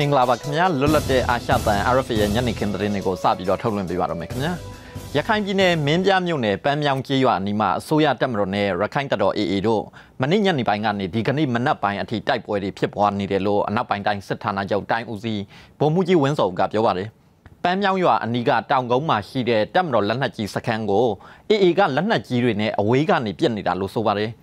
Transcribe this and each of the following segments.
မင်္ဂလာပါခင်ဗျာလွတ်လပ်တဲ့အာရှတန် RFA ရဲ့ညနေခင်းသတင်းတွေကိုစပြီးတော့ထုတ်လွှင့်ပေးပါတော့မယ်ခင်ဗျာရခိုင်ပြည်နယ်မင်းပြမြို့နယ်ပန်းမြောင်ကျေးရွာအနီးမှာအစိုးရတပ်မတော်နဲ့ရခိုင်တပ်တော် AA တို့မနေ့ညနေပိုင်းကနေဒီကနေ့မနက်ပိုင်းအထိတိုက်ပွဲတွေဖြစ်ပွားနေတယ်လို့အနောက်ပိုင်းတိုင်းစစ်ဌာနချုပ်တိုင်းဦးစီးဗိုလ်မှူးကြီးဝင်းစောကပြောပါတယ်ပန်းမြောင်ရွာအနီးကတောင်ကုန်းမှာရှိတဲ့တပ်မတော်လက်နက်ကြီးစခန်းကို AA ကလက်နက်ကြီးတွေနဲ့အဝေးကနေပစ်နေတာလို့ဆိုပါတယ်။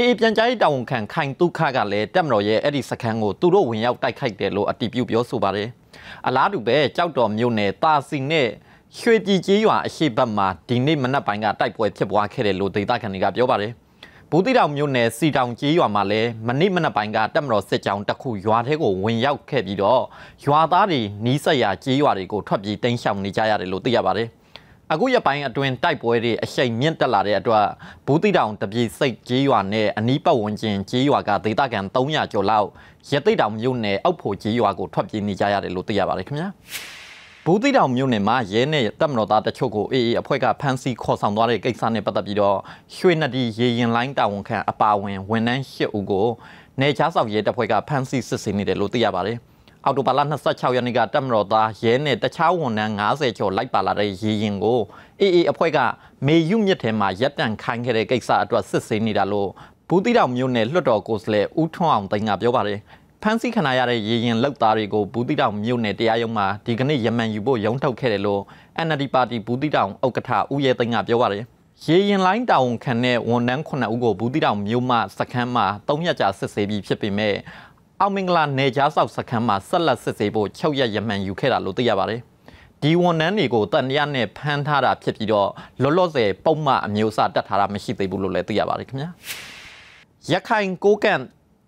အေအေပြန်ကြားရေးတာဝန်ခံခိုင်တုခကလည်းတပ်မတော်ရဲ့အဲ့ဒီစခန်းကိုသူတို့ဝင်ရောက်တိုက်ခိုက်တယ်လို့အတည်ပြုပြောဆိုပါတယ်။အလားတူပဲကြောက်တော်မြို့နယ်တာစီနဲ့ရွှေပြည်ကြီးရွာအရှိတ်ဘက်မှာဒီနေ့မနက်ပိုင်းကတိုက်ပွဲဖြစ်ပွားခဲ့တယ်လို့ဒေသခံတွေကပြောပါတယ်။ဘူးတိတောင်မြို့နယ်စီတောင်ကြီးရွာမှာလည်းမနေ့မနက်ပိုင်းကတပ်မတော်စစ်ကြောင်းတစ်ခုရွာထဲကိုဝင်ရောက်ခဲ့ပြီးတော့ရွာသားတွေနီးစပ်ရာကြီးရွာတွေကိုထွက်ပြေးတိမ်းရှောင်နေကြရတယ်လို့သိရပါတယ်။အခုရပိုင်းအတွင်းတိုက်ပွဲတွေအရှိန်မြင့်တက်လာတဲ့အတွက်ဘူးတိတောင်တပြေစိတ်ကြေးရွာနဲ့အနီးပတ်ဝန်းကျင်ကြေးရွာကဒေသခံ300ကျော်လောက်ရတိတောင်မြို့နယ်အောက်ဖို့ကြေးရွာကိုထွက်ပြေးနေကြရတယ်လို့သိရပါတယ်ခင်ဗျာဘူးတိတောင်မြို့နယ်မှာရဲနဲ့တပ်မတော်သားတချို့ကိုအေအေအဖွဲ့ကဖမ်းဆီးခေါ်ဆောင်သွားတဲ့ကိစ္စနဲ့ပတ်သက်ပြီးတော့ရွှေနဒီရေရင်လိုင်းတာဝန်ခံအပါဝင်ဝန်ထမ်း၈ဦးကိုနေချားဆောင်ရဲတပ်ဖွဲ့ကဖမ်းဆီးစစ်ဆေးနေတယ်လို့သိရပါတယ်။အော်တိုဘာလ26ရက်နေ့ကတပ်မတော်သားရဲနဲ့တခြားဝန်ထမ်း90ကျော်လိုက်ပါလာတဲ့ရေရင်ကိုအေအေအဖွဲ့ကမေယုမြစ်ထဲမှာရပ်တန့်ခိုင်းခဲ့တဲ့ကိစ္စအတွက်စစ်ဆေးနေတာလို့ဘူးတိတောင်မြို့နယ်လွှတ်တော်ကိုယ်စားလှယ်ဦးထွန်းအောင်တိုင်ကပြောပါတယ်ဖမ်းဆီးခံရတဲ့ရေရင်လောက်သားတွေကိုဘူးတိတောင်မြို့နယ်တရားရုံးမှာဒီကနေ့ယမန်ယူဖို့ရုံးထုတ်ခဲ့တယ်လို့ NLD ပါတီဘူးတိတောင်ဥက္ကဋ္ဌဦးရဲသိန်းကပြောပါတယ်ရေရင်လိုင်းတာဝန်ခံတဲ့ဝန်ထမ်း9ဦးကိုဘူးတိတောင်မြို့မှစခန်းမှာ၃ရက်ကြာစစ်ဆေးပြီးဖြစ်ပေမဲ့အောင်မင်္ဂလာနယ်ကြားဆောက်စခန်းမှာဆက်လက်စစ်ဆေးဖို့ချုပ်ရက်ရမှန်ယူခဲ့တာလို့သိရပါတယ်။ဒီဝန်ထမ်းတွေကိုတန်ရနဲ့ဖမ်းထားတာဖြစ်ပြီးတော့လောလောဆယ်ပုံမှန်အမျိုးအစားတတ်ထားတာမရှိသေးဘူးလို့လည်းသိရပါတယ်ခင်ဗျာ။ရခိုင်ကိုကန့်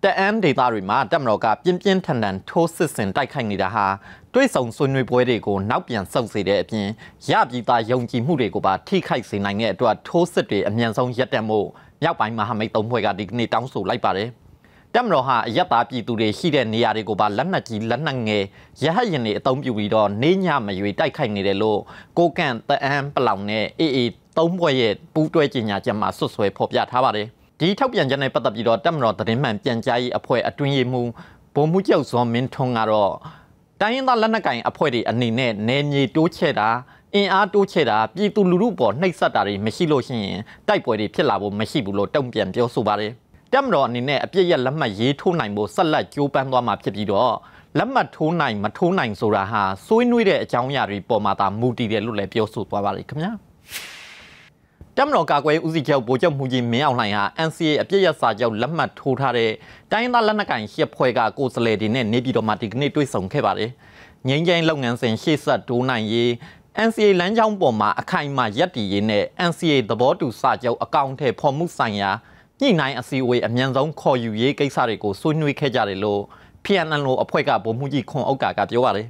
တအန်းဒေသတွေမှာတပ်မတော်ကပြင်းပြင်းထန်ထန်ထိုးစစ်ဆင်တိုက်ခိုက်နေတာဟာတွေးဆောင်ဆွေးနွေးပွဲတွေကိုနောက်ပြန်ဆုတ်စေတဲ့အပြင်ရပြည်သားယုံကြည်မှုတွေကိုပါထိခိုက်စေနိုင်တဲ့အတွက်ထိုးစစ်တွေအမြန်ဆုံးရပ်တန့်ဖို့မြောက်ပိုင်းမဟာမိတ်သုံးဖွဲ့ကဒီကနေ့တောင်းဆိုလိုက်ပါတယ်။တက်မတော်ဟာအရက်ပါပြည်သူတွေရှိတဲ့နေရာတွေကိုပါလက်နက်ကြီးလက်နက်ငယ်ရဟရင်တွေအုံပြူပြီးတော့နေညမရွေတိုက်ခိုက်နေတယ်လို့ကိုကန့်တအန်းပလောင်နဲ့အေအေသုံးဘွဲ့ရဲ့ပူးတွဲကြေညာချက်မှာဆွတ်ဆွဲဖော်ပြထားပါတယ်ဒီထောက်ပြန်ချက်နဲ့ပတ်သက်ပြီးတော့တက်မတော်သတင်းမှန်ပြန်ကြားရေးအဖွဲ့အတွင်းရေးမှူးဗိုလ်မှူးချုပ်ဇော်မင်းထွန်းကတော့တိုင်းရင်းသားလက်နက်ကိုင်အဖွဲ့တွေအနေနဲ့နယ်မြေတိုးချဲ့တာအင်အားတိုးချဲ့တာပြည်သူလူထုပေါ်နှိပ်စက်တာတွေမရှိလို့ရှိရင်တိုက်ပွဲတွေဖြစ်လာဖို့မရှိဘူးလို့တုံ့ပြန်ပြောဆိုပါတယ်။တက်မတော်အနေနဲ့အပြစ်ရလက်မှတ်ရေးထိုးနိုင်ဖို့ဆက်လက်ကြိုးပမ်းသွားမှာဖြစ်ပြီးတော့လက်မှတ်ထိုးနိုင်မထိုးနိုင်ဆိုတာဟာဆွေးနွေးတဲ့အကြောင်းအရာတွေပေါ်မှာသာမူတည်တယ်လို့လည်းပြောဆိုသွားပါတယ်ခင်ဗျာတက်မတော်ကာကွယ်ဦးစီးချုပ်ဗိုလ်ချုပ်မှုကြီးမင်းအောင်လှိုင်ဟာ NCA အပြစ်ရစာချုပ်လက်မှတ်ထိုးထားတဲ့တိုင်းသားလက်နက်ကိုင်ရှစ်ဖွဲ့ကကိုယ်စားလှယ်တွေနဲ့နေပြည်တော်မှာဒီကနေ့တွေ့ဆုံခဲ့ပါတယ်ငြိမ်းချမ်းလုပ်ငန်းစဉ်ရှေ့ဆက်တိုးနိုင်ရေး NCA လမ်းကြောင်းပေါ်မှာအခိုင်အမာရပ်တည်ရေးနဲ့ NCA သဘောတူစာချုပ်အကောင့်ထဲဖော်မှုဆိုင်ရာညှိနှိုင်းအစည်းအဝေးအမြန်ဆုံးခေါ်ယူရေးကိစ္စတွေကိုဆွေးနွေးခဲ့ကြတယ်လို့ PNN လိုအဖွဲ့ကဗိုလ်မှူးကြီးခွန်ဥက္ကာကပြောပါတယ်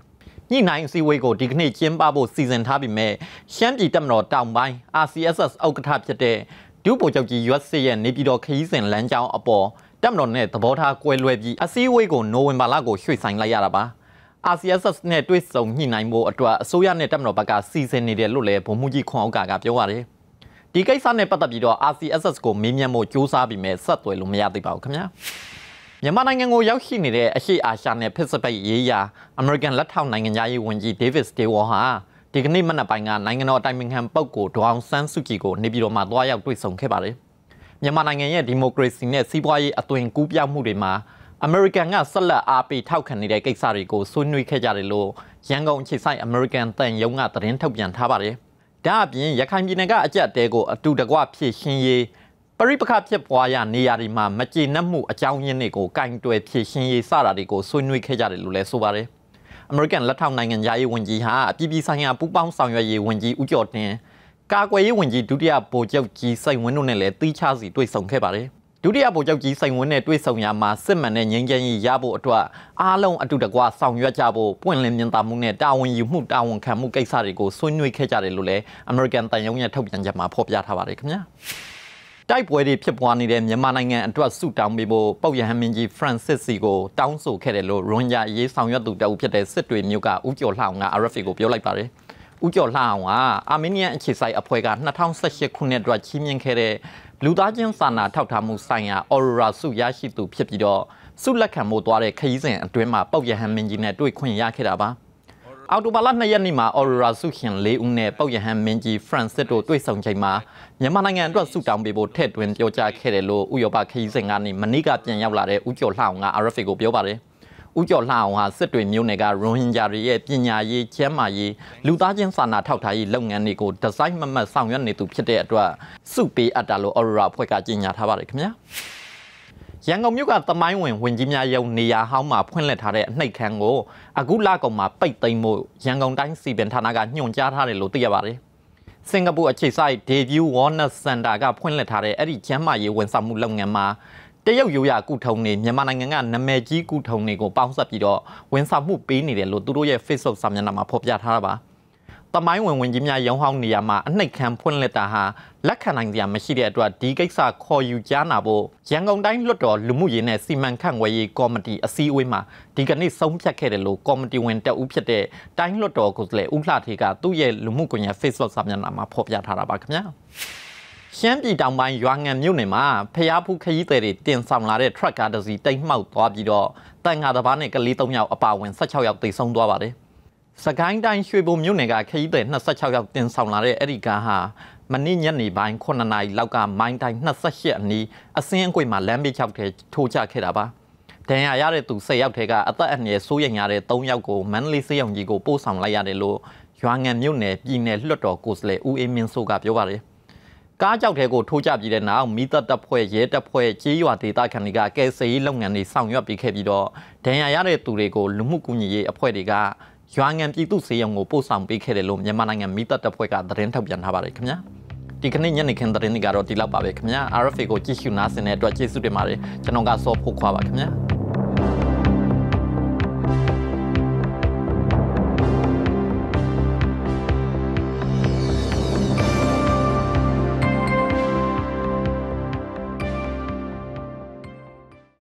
ညှိနှိုင်းအစည်းအဝေးကိုဒီကနေ့ကျင်းပဖို့စီစဉ်ထားပြီးမြဲရှမ်းပြည်တပ်မတော်တောင်ပိုင်း RCSS ဥက္ကဋ္ဌဖြစ်တဲ့ဒုဗိုလ်ချုပ်ကြီးရွတ်စစ်ရဲ့နေပြည်တော်ခရီးစဉ်လမ်းကြောင်းအပေါ်တပ်မတော်နဲ့သဘောထားကွဲလွဲပြီးအစည်းအဝေးကိုနိုဝင်ဘာလကိုရွှေ့ဆိုင်းလိုက်ရတာပါ။ RCSS နဲ့တွေ့ဆုံညှိနှိုင်းမှုအတွက်အစိုးရနဲ့တပ်မတော်ဘက်ကစီစဉ်နေတယ်လို့လည်းဗိုလ်မှူးကြီးခွန်ဥက္ကာကပြောပါတယ်။ဒီကိစ္စနဲ့ပတ်သက်ပြီးတော့ RCSS ကိုမေးမြန်းဖို့စ조사ပြီးမဲ့ဆက်သွယ်လို့မရသေးပါဘူးခင်ဗျာမြန်မာနိုင်ငံကိုရောက်ရှိနေတဲ့အရှိအာရှနဲ့ဖိစိဖိတ်ရေးရာ American လက်ထောက်နိုင်ငံသားရေးဝန်ကြီး David Stewart ဟာဒီကနေ့မနက်ပိုင်းကနိုင်ငံတော်အတိုင်ပင်ခံပုဂ္ဂိုလ်ဒေါအောင်ဆန်းစုကြည်ကိုနေပြည်တော်မှာတွားရောက်တွေ့ဆုံခဲ့ပါတယ်မြန်မာနိုင်ငံရဲ့ဒီမိုကရေစီနဲ့စီးပွားရေးအသွင်ကူးပြောင်းမှုတွေမှာအမေရိကန်ကဆက်လက်အားပေးထောက်ခံနေတဲ့ကိစ္စတွေကိုဆွေးနွေးခဲ့ကြတယ်လို့ရန်ကုန်အခြေစိုက်အမေရိကန်တန်ယုံကသတင်းထုတ်ပြန်ထားပါတယ်။ဒါအပြင်ရခိုင်ပြည်နယ်ကအကြက်တဲကိုအတူတကွဖြည့်ရှင်းရေးပရိပခဖြစ်ပွားရနေရာတွေမှာမကျေနပ်မှုအကြောင်းရင်းတွေကိုကင်တွယ်ဖြည့်ရှင်းရေးစတာတွေကိုဆွေးနွေးခဲ့ကြတယ်လို့လည်းဆိုပါတယ်။ American လက်ထောက်နိုင်ငံရေးဝန်ကြီးဟာအပြည်ပြည်ဆိုင်ရာပူးပေါင်းဆောင်ရွက်ရေးဝန်ကြီးဦးကျော်တင်ကာကွယ်ရေးဝန်ကြီးဒုတိယဗိုလ်ချုပ်ကြီးစိန်ဝင်းတို့နဲ့လည်းတီးခြားစီတွေ့ဆုံခဲ့ပါတယ်။ဒုတိယဗိုလ်ချုပ်ကြီးစိန်ဝင်းနဲ့တွေ့ဆုံရာမှာစစ်မှန်တဲ့ငြိမ်းချမ်းရေးရဖို့အတွက်အားလုံးအတူတကွဆောင်ရွက်ကြဖို့ပွင့်လင်းမြင်သာမှုနဲ့တာဝန်ယူမှုတာဝန်ခံမှုကိစ္စတွေကိုဆွေးနွေးခဲ့ကြတယ်လို့လည်း American တန်ယုံရဲ့ထုတ်ပြန်ချက်မှာဖော်ပြထားပါတယ်ခင်ဗျာတိုက်ပွဲတွေဖြစ်ပွားနေတဲ့မြန်မာနိုင်ငံအတွက်ဆုတောင်းပေးဖို့ပုတ်ရဟမင်းကြီး Francis စီကိုတောင်းဆိုခဲ့တယ်လို့ရွန်ရရေးဆောင်ရွက်သူတအုပ်ဖြစ်တဲ့စစ်တွေမြို့ကဦးကျော်လှအောင်က RFA ကိုပြောလိုက်ပါတယ်။ဦးကျော်လှအောင်ကအာမေးနီးယန်အခြေစိုက်အဖွဲ့က2018ခုနှစ်အတွက်ချီးမြှင့်ခဲ့တဲ့လူသားချင်းစာနာထောက်ထားမှုဆိုင်ရာ Aurora ဆုရရှိသူဖြစ်ပြီးတော့ဆုလက်ခံမှုသွားတဲ့ခရီးစဉ်အတွင်းမှာပောက်ရဟန်မင်းကြီးနဲ့တွေ့ခွင့်ရခဲ့တာပါအော်တိုဘာလ2ရက်နေ့မှာ Aurora ဆုရှင်၄ဦးနဲ့ပောက်ရဟန်မင်းကြီး Francis တို့တွေ့ဆုံချိန်မှာမြန်မာနိုင်ငံအတွက်ဆုတောင်းပေးဖို့ထည့်သွင်းပြောကြားခဲ့တယ်လို့ဥရောပခရီးစဉ်ကနေမနေ့ကပြန်ရောက်လာတဲ့ဦးကျော်လှအောင်က RFA ကိုပြောပါတယ်။ဦးကျော်လှအောင်ဟာစစ်တွေမျိုးနယ်ကရွန်ဟင်ဂျာတွေရဲ့ပညာရေးကျန်းမာရေးလူသားချင်းစာနာထောက်ထားရေးလုပ်ငန်းတွေကိုဒီဇိုင်းမမတ်ဆောင်ရွက်နေသူဖြစ်တဲ့အတွက်စုပေးအပ်တာလို့ Aurora အဖွဲ့ကကြေညာထားပါတယ်ခင်ဗျာရန်ကုန်မြို့ကသမိုင်းဝင်ဝင်ကြီးများရုံနေရာဟောင်းမှာဖွင့်လှစ်ထားတဲ့အနှိတ်ခမ်းကိုအခုလကောင်မှာပိတ်သိမ်းဖို့ရန်ကုန်တိုင်းစီပင်ဌာနကညွှန်ကြားထားတယ်လို့သိရပါတယ်စင်ကာပူအခြေစိုက် Debut Wellness Center ကဖွင့်လှစ်ထားတဲ့အဲ့ဒီကျန်းမာရေးဝန်ဆောင်မှုလုပ်ငန်းမှာတရုတ်ရိုးရာကုထုံတွေမြန်မာနိုင်ငံကနာမည်ကြီးကုထုံတွေကိုပေါင်းစပ်ပြီးတော့ဝန်ဆောင်မှုပေးနေတယ်လို့သူတို့ရဲ့ Facebook စာမျက်နှာမှာဖော်ပြထားတာပါ။တမိုင်းဝင်ဝင်ကြီးများရုံးဟောင်းနေရာမှာအနှိတ်ခံဖွင့်လက်တာဟာလက်ခံနိုင်စရာမရှိတဲ့အတွက်ဒီကိစ္စခေါ်ယူကြားနာဖို့ရန်ကုန်တိုင်းလွှတ်တော်လူမှုရေးနဲ့စီမံခန့်ခွဲရေးကော်မတီအစည်းအဝေးမှာဒီကနေ့ဆုံးဖြတ်ခဲ့တယ်လို့ကော်မတီဝင်တက်ဦးဖြစ်တဲ့တိုင်းလွှတ်တော်ကိုယ်စားလှယ်ဦးလှထေကသူ့ရဲ့လူမှုကွန်ရက် Facebook စာမျက်နှာမှာဖော်ပြထားတာပါခင်ဗျာ။ရှမ်းပြည်တောင်ပိုင်းရွာငံမြို့နယ်မှာဖျားဖူးခရီးသည်တွေတင်ဆောင်လာတဲ့ထရက်ကားတစ်စီးတိမ်မှောက်သွားပြီးတော့တန်ငါတစ်ပါးနဲ့ကလေး၃ယောက်အပါအဝင်၁၆ယောက်သေဆုံးသွားပါတယ်။စကိုင်းတိုင်းရွှေဘုံမြို့နယ်ကခရီးသည်26ယောက်တင်ဆောင်လာတဲ့အဲ့ဒီကားဟာမနေ့ညနေပိုင်း9နာရီလောက်ကမိုင်းတိုင်း28အနီးအစင်းအကွေမှာလမ်းဘေးချောက်ထဲထိုးချခဲ့တာပါ။ဒဏ်ရာရတဲ့သူ10ယောက်ထဲကအသက်အန္တရာယ်စိုးရိမ်ရတဲ့3ယောက်ကိုမန္တလေးစေယုံကြီးကိုပို့ဆောင်လိုက်ရတယ်လို့ရွာငံမြို့နယ်ပြည်နယ်လွှတ်တော်ကိုယ်စားလှယ်ဦးအေးမင်းစိုးကပြောပါတယ်။ကားကြောက်တဲ့ကိုထိုးကြပြီးတဲ့နောက်မိသက်တပ်ဖွဲ့ရဲတပ်ဖွဲ့ကြေးရွာဒေသခံတွေကကယ်ဆယ်ရေးလုပ်ငန်းတွေဆောင်ရွက်ပေးခဲ့ပြီးတော့ဒဏ်ရာရတဲ့သူတွေကိုလူမှုကူညီရေးအဖွဲ့တွေကရွာငံပြည်သူစေယုံကိုပို့ဆောင်ပေးခဲ့တယ်လို့မြန်မာနိုင်ငံမိသက်တပ်ဖွဲ့ကသတင်းထုတ်ပြန်ထားပါတယ်ခင်ဗျာဒီကနေ့ညနေခင်းသတင်းတွေကတော့ဒီလောက်ပါပဲခင်ဗျာ RFA ကိုကြည့်ရှုနားဆင်တဲ့အတွက်ကျေးဇူးတင်ပါတယ်ကျွန်တော်ကစောဖို့ခွာပါခင်ဗျာ